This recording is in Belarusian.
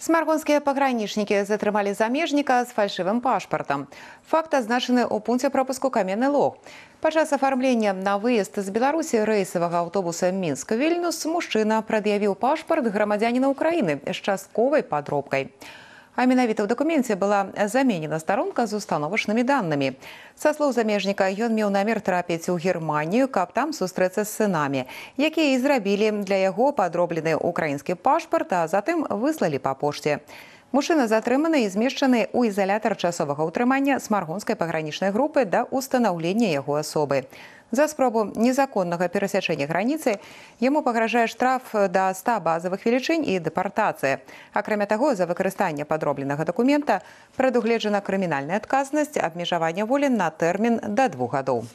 Смаргонскія пагранічнікі затрымалі замежніка з фальшывым пашпартам. Факт азначаны ў пунце пропуску каменны лог. Падчас афармлення на выезд з Беларусі рэйсавага аўтобуса мінска вільнюс мужчына прад'явіў пашпарт грамадзяніна ўкраіны з частковай падробкай. А менавіта ў дакуменце была заменена старонка з установачнымі данными. Са слоў замежніка ён меў намер трапіць у Геррманію, каб там сустрэцца з сынамі, якія і зрабілі для яго падроблены украінскі пашпарт, а затым выслалі па пошце. Мужчына затрыманы і змешчаны ў ізалятар часовага ўтрымання смаргонскай пагранічнай групы да ўстанаўлення яго асобы. За спробу незаконнага перасячэння граніцы яму пагражае штраф да 100 базавых велічынь і дэпартацыя. Акрамя таго, за выкарыстанне падробленага дакумента прадугледжана крымінальная адказнасць абмежавання волі на тэрмін да двух гадоў.